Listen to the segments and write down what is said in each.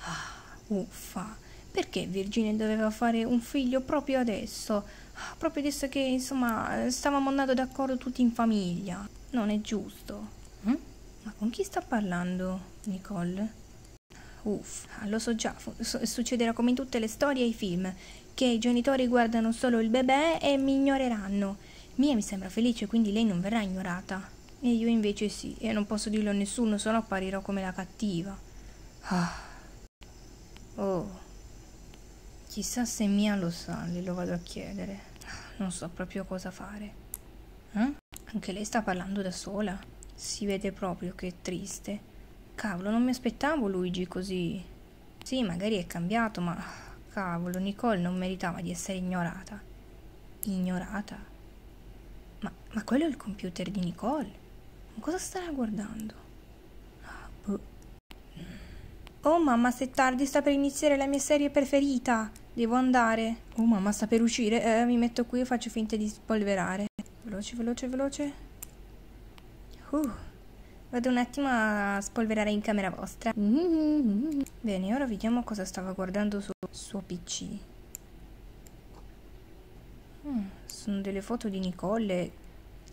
Ah, uffa, perché Virginia doveva fare un figlio proprio adesso? Ah, proprio adesso che, insomma, stavamo andando d'accordo tutti in famiglia. Non è giusto. Hm? Ma con chi sta parlando, Nicole? Uff, lo so già, succederà come in tutte le storie e i film, che i genitori guardano solo il bebè e mi ignoreranno. Mia mi sembra felice, quindi lei non verrà ignorata. E io invece sì, e non posso dirlo a nessuno, se no apparirò come la cattiva. Ah. Oh. Chissà se Mia lo sa, glielo vado a chiedere. Non so proprio cosa fare. Eh? Anche lei sta parlando da sola. Si vede proprio che è triste. Cavolo, non mi aspettavo Luigi così. Sì, magari è cambiato, ma cavolo, Nicole non meritava di essere ignorata. Ignorata? Ma, ma quello è il computer di Nicole. Cosa starà guardando? Ah, boh. Mm. Oh mamma, se è tardi sta per iniziare la mia serie preferita. Devo andare. Oh mamma, sta per uscire. Eh, mi metto qui e faccio finta di spolverare. Veloce, veloce, veloce. Uh, vado un attimo a spolverare in camera vostra. Bene, ora vediamo cosa stava guardando sul suo PC. Mm, sono delle foto di Nicole,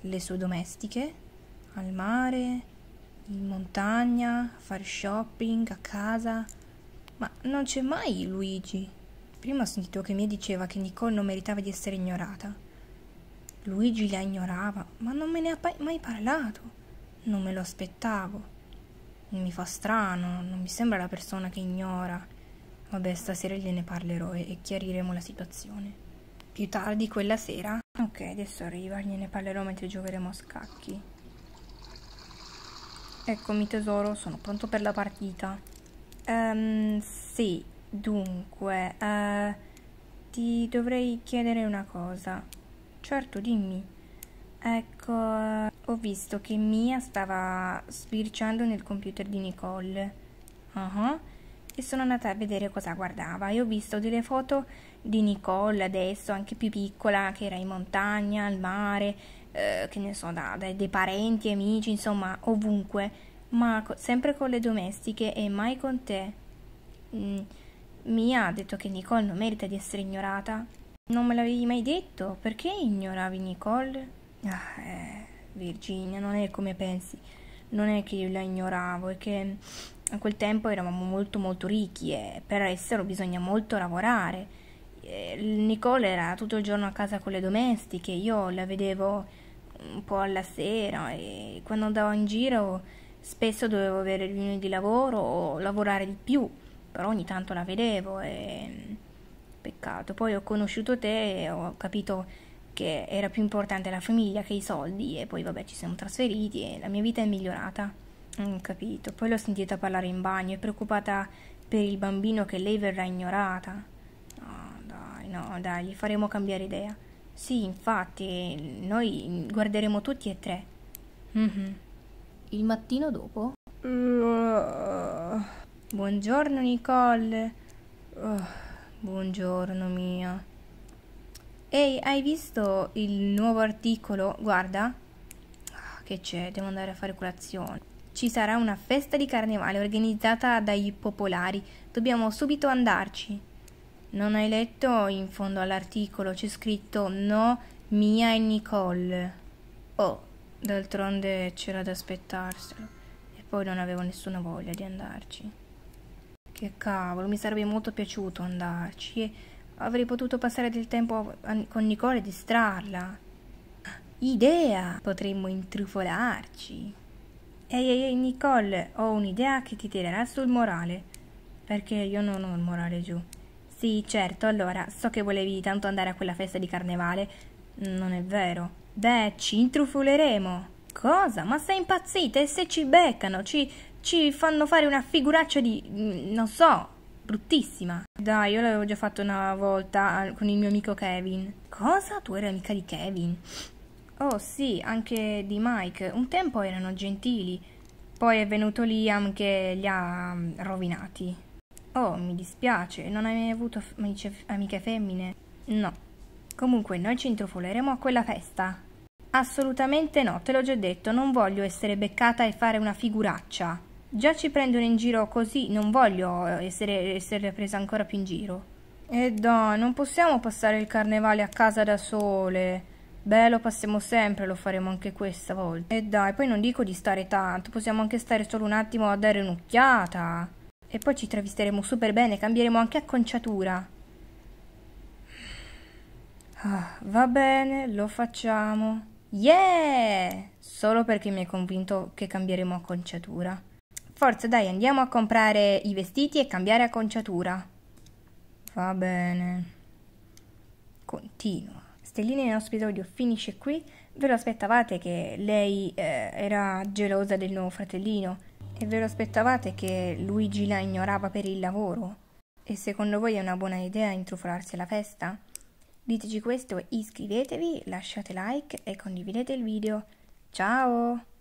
le sue domestiche al mare, in montagna, a fare shopping, a casa. Ma non c'è mai Luigi. Prima ho sentito che mi diceva che Nicole non meritava di essere ignorata. Luigi la ignorava, ma non me ne ha mai parlato. Non me lo aspettavo. Mi fa strano, non mi sembra la persona che ignora. Vabbè, stasera gliene parlerò e, chiariremo la situazione. Più tardi quella sera? Ok, adesso arriva, gliene parlerò mentre giocheremo a scacchi. Eccomi tesoro, sono pronto per la partita. Um, sì, dunque, uh, ti dovrei chiedere una cosa. Certo, dimmi. Ecco, uh, ho visto che Mia stava sbirciando nel computer di Nicole. Uh -huh e sono andata a vedere cosa guardava e ho visto delle foto di Nicole adesso, anche più piccola, che era in montagna, al mare, eh, che ne so, da, da, dei parenti, amici, insomma, ovunque, ma co sempre con le domestiche e mai con te. Mm, Mia ha detto che Nicole non merita di essere ignorata. Non me l'avevi mai detto? Perché ignoravi Nicole? Ah, eh, Virginia, non è come pensi. Non è che io la ignoravo, è che a quel tempo eravamo molto molto ricchi e per esserlo bisogna molto lavorare. Nicole era tutto il giorno a casa con le domestiche, io la vedevo un po' alla sera e quando andavo in giro spesso dovevo avere riunioni di lavoro o lavorare di più, però ogni tanto la vedevo e mm, peccato. Poi ho conosciuto te e ho capito che era più importante la famiglia che i soldi e poi vabbè ci siamo trasferiti e la mia vita è migliorata. Non mm, capito. Poi l'ho sentita parlare in bagno, è preoccupata per il bambino che lei verrà ignorata. No, dai, no, dai, gli faremo cambiare idea. Sì, infatti, noi guarderemo tutti e tre. Mm-hmm. Il mattino dopo? buongiorno Nicole. Uh, buongiorno mia. Ehi, hai visto il nuovo articolo? Guarda. Ah, che c'è? Devo andare a fare colazione. Ci sarà una festa di carnevale organizzata dai popolari. Dobbiamo subito andarci. Non hai letto in fondo all'articolo, c'è scritto no, Mia e Nicole. Oh, d'altronde c'era da aspettarselo. E poi non avevo nessuna voglia di andarci. Che cavolo, mi sarebbe molto piaciuto andarci e avrei potuto passare del tempo con Nicole e distrarla. Ah, idea! Potremmo intrufolarci. Ehi, ehi, ehi, Nicole, ho un'idea che ti tirerà sul morale. Perché io non ho il morale giù. Sì, certo, allora, so che volevi tanto andare a quella festa di carnevale. Non è vero. Beh, ci intrufoleremo. Cosa? Ma sei impazzita? E se ci beccano? Ci, ci fanno fare una figuraccia di... Mm, non so, bruttissima. Dai, io l'avevo già fatto una volta ah, con il mio amico Kevin. Cosa? Tu eri amica di Kevin? Oh sì, anche di Mike. Un tempo erano gentili, poi è venuto Liam che li ha mm, rovinati. Oh, mi dispiace, non hai mai avuto amiche femmine? No. Comunque, noi ci intrufoleremo a quella festa. Assolutamente no, te l'ho già detto, non voglio essere beccata e fare una figuraccia. Già ci prendono in giro così, non voglio essere, essere presa ancora più in giro. E eh, dai, non possiamo passare il carnevale a casa da sole. Beh, lo passiamo sempre, lo faremo anche questa volta. E dai, poi non dico di stare tanto, possiamo anche stare solo un attimo a dare un'occhiata. E poi ci travisteremo super bene, cambieremo anche acconciatura. Ah, va bene, lo facciamo. Yeah! Solo perché mi hai convinto che cambieremo acconciatura. Forza, dai, andiamo a comprare i vestiti e cambiare acconciatura. Va bene. Continua. Stellina in ospitorio finisce qui? Ve lo aspettavate che lei eh, era gelosa del nuovo fratellino? E ve lo aspettavate che Luigi la ignorava per il lavoro? E secondo voi è una buona idea intrufolarsi alla festa? Diteci questo, iscrivetevi, lasciate like e condividete il video. Ciao!